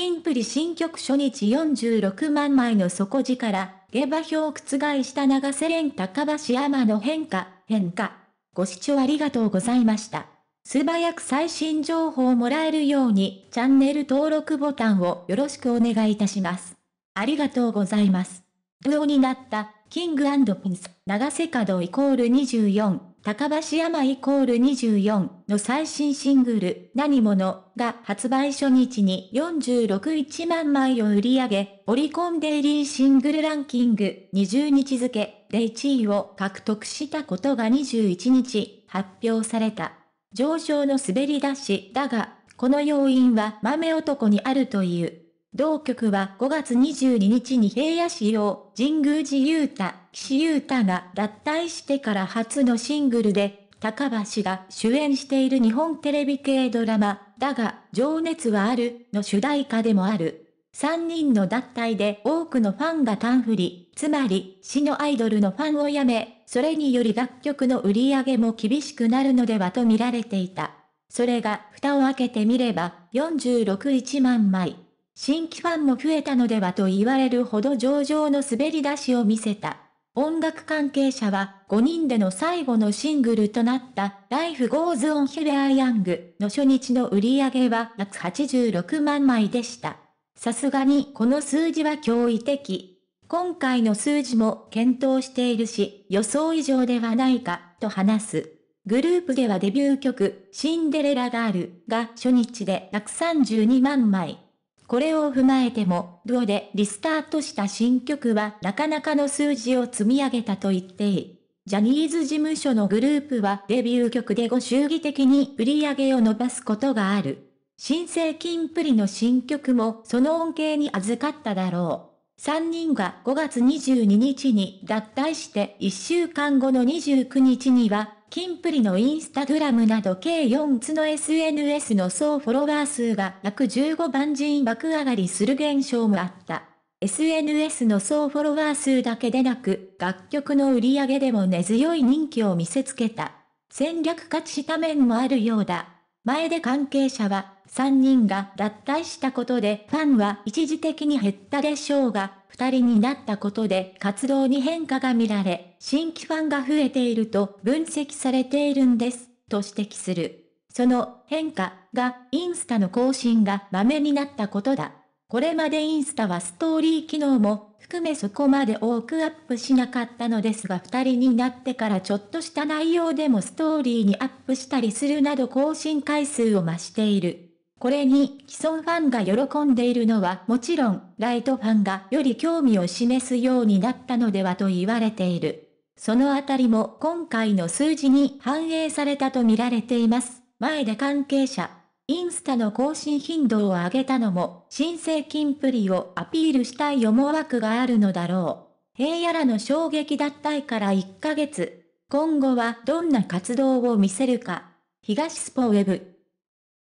金プリ新曲初日46万枚の底力、下馬評を覆した長瀬廉高橋山の変化、変化。ご視聴ありがとうございました。素早く最新情報をもらえるように、チャンネル登録ボタンをよろしくお願いいたします。ありがとうございます。同になった、キングピンス、長瀬角イコール24、高橋山イコール24の最新シングル、何者が発売初日に461万枚を売り上げ、オリコンデイリーシングルランキング20日付で1位を獲得したことが21日発表された。上昇の滑り出しだが、この要因は豆男にあるという。同局は5月22日に平野市を神宮寺雄太、岸優太が脱退してから初のシングルで、高橋が主演している日本テレビ系ドラマ、だが、情熱はある、の主題歌でもある。3人の脱退で多くのファンがン振り、つまり、死のアイドルのファンをやめ、それにより楽曲の売り上げも厳しくなるのではと見られていた。それが、蓋を開けてみれば、46 1万枚。新規ファンも増えたのではと言われるほど上々の滑り出しを見せた。音楽関係者は5人での最後のシングルとなった Life Goes On Here Young の初日の売り上げは約8 6万枚でした。さすがにこの数字は驚異的。今回の数字も検討しているし予想以上ではないかと話す。グループではデビュー曲シンデレラガールが初日で約3 2万枚。これを踏まえても、ドゥオでリスタートした新曲はなかなかの数字を積み上げたと言っていい。ジャニーズ事務所のグループはデビュー曲でご祝儀的に売り上げを伸ばすことがある。新生金プリの新曲もその恩恵に預かっただろう。3人が5月22日に脱退して1週間後の29日にはキンプリのインスタグラムなど計4つの SNS の総フォロワー数が約15万人爆上がりする現象もあった。SNS の総フォロワー数だけでなく、楽曲の売り上げでも根強い人気を見せつけた。戦略価値た面もあるようだ。前で関係者は、3人が脱退したことでファンは一時的に減ったでしょうが、2人になったことで活動に変化が見られ、新規ファンが増えていると分析されているんです、と指摘する。その変化がインスタの更新がまめになったことだ。これまでインスタはストーリー機能も含めそこまで多くアップしなかったのですが2人になってからちょっとした内容でもストーリーにアップしたりするなど更新回数を増している。これに既存ファンが喜んでいるのはもちろんライトファンがより興味を示すようになったのではと言われている。そのあたりも今回の数字に反映されたと見られています。前で関係者、インスタの更新頻度を上げたのも、新生金プリをアピールしたい思惑があるのだろう。平野らの衝撃脱退から1ヶ月。今後はどんな活動を見せるか。東スポウェブ